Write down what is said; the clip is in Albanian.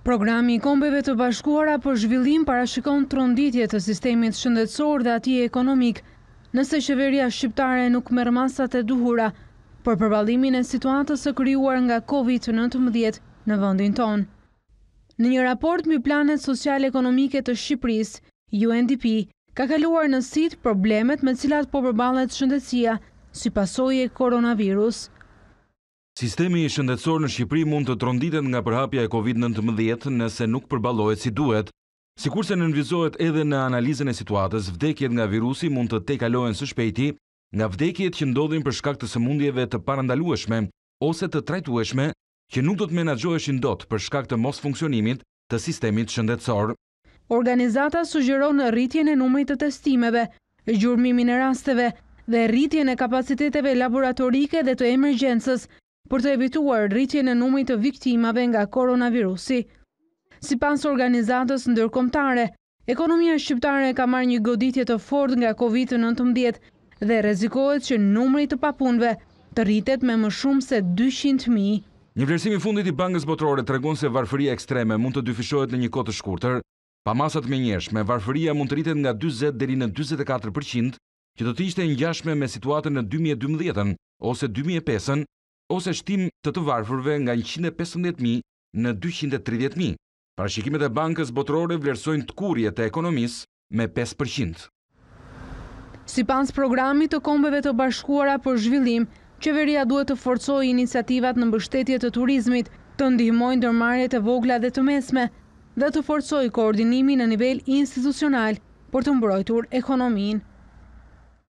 Programi i kombeve të bashkuara për zhvillim parashikon tronditje të sistemit shëndetsor dhe ati ekonomik, nëse qeveria shqiptare nuk mërë masat e duhura për përbalimin e situatës së kryuar nga COVID-19 në vëndin tonë. Në një raport më planet social-ekonomike të Shqipëris, UNDP, ka kaluar në sitë problemet me cilat po përbalet shëndetsia si pasoj e koronavirus. Sistemi i shëndetësor në Shqipëri mund të tronditet nga përhapja e COVID-19 nëse nuk përbalohet si duhet. Sikur se nënvizohet edhe në analizën e situatës, vdekjet nga virusi mund të te kalohen së shpejti nga vdekjet që ndodhin për shkak të sëmundjeve të parandalueshme ose të trajtueshme që nuk do të menagjoheshin dot për shkak të mos funksionimit të sistemit shëndetësor. Organizata sugjeron rritjen e numrit të testimeve, gjurmimin e rasteve dhe rritjen e kapaciteteve laboratorike dhe të emergjensës, për të evituar rritje në numit të viktimave nga koronavirusi. Si pas organizatës ndërkomtare, ekonomia shqiptare ka marrë një goditje të fort nga COVID-19 dhe rezikohet që numëj të papunve të rritet me më shumë se 200.000. Një vlerësimi fundit i bankës botërore të regun se varfëria ekstreme mund të dyfishohet në një kote shkurëtër, pa masat me njërshme, varfëria mund të rritet nga 20 dheri në 24% që do të ishte një me situatën në 2012-ën ose 2005-ën, ose shtim të të varfërve nga 115.000 në 230.000. Parashikimet e bankës botërore vlerësojnë të kurje të ekonomis me 5%. Si pans programit të kombeve të bashkuara për zhvillim, qeveria duhet të forcoj iniciativat në mbështetje të turizmit, të ndihmojnë dërmarjet e vogla dhe të mesme, dhe të forcoj koordinimi në nivel institucional për të mbrojtur ekonominë.